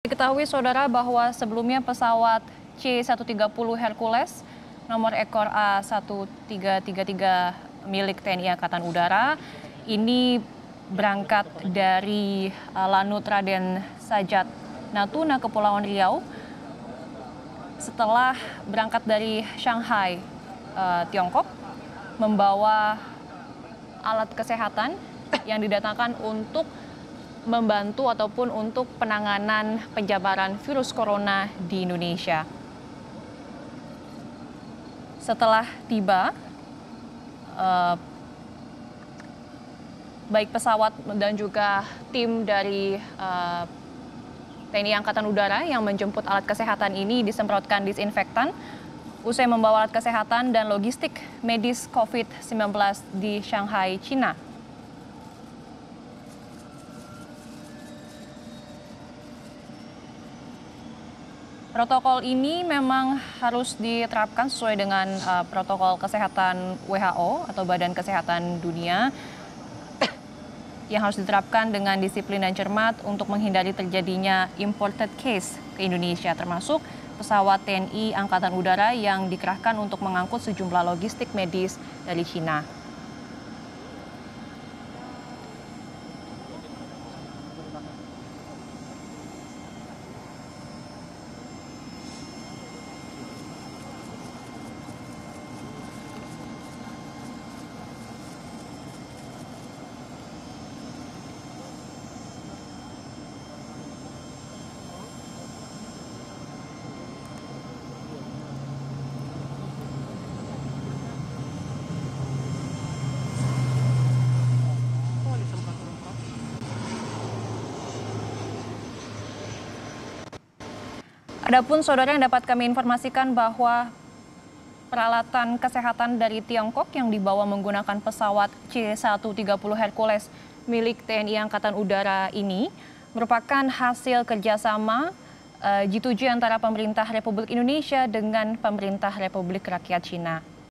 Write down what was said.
Diketahui saudara bahwa sebelumnya pesawat C-130 Hercules nomor ekor A1333 milik TNI Angkatan Udara ini berangkat dari eh, Lanut Raden Sajat Natuna Kepulauan Riau setelah berangkat dari Shanghai eh, Tiongkok membawa alat kesehatan yang didatangkan untuk membantu ataupun untuk penanganan penjabaran virus corona di Indonesia. Setelah tiba, eh, baik pesawat dan juga tim dari eh, TNI Angkatan Udara yang menjemput alat kesehatan ini disemprotkan disinfektan usai membawa alat kesehatan dan logistik medis COVID-19 di Shanghai, Cina. Protokol ini memang harus diterapkan sesuai dengan uh, protokol kesehatan WHO atau Badan Kesehatan Dunia yang harus diterapkan dengan disiplin dan cermat untuk menghindari terjadinya imported case ke Indonesia termasuk pesawat TNI Angkatan Udara yang dikerahkan untuk mengangkut sejumlah logistik medis dari China. Adapun saudara yang dapat kami informasikan bahwa peralatan kesehatan dari Tiongkok yang dibawa menggunakan pesawat C-130 Hercules milik TNI Angkatan Udara ini merupakan hasil kerjasama eh, G7 antara pemerintah Republik Indonesia dengan pemerintah Republik Rakyat Cina.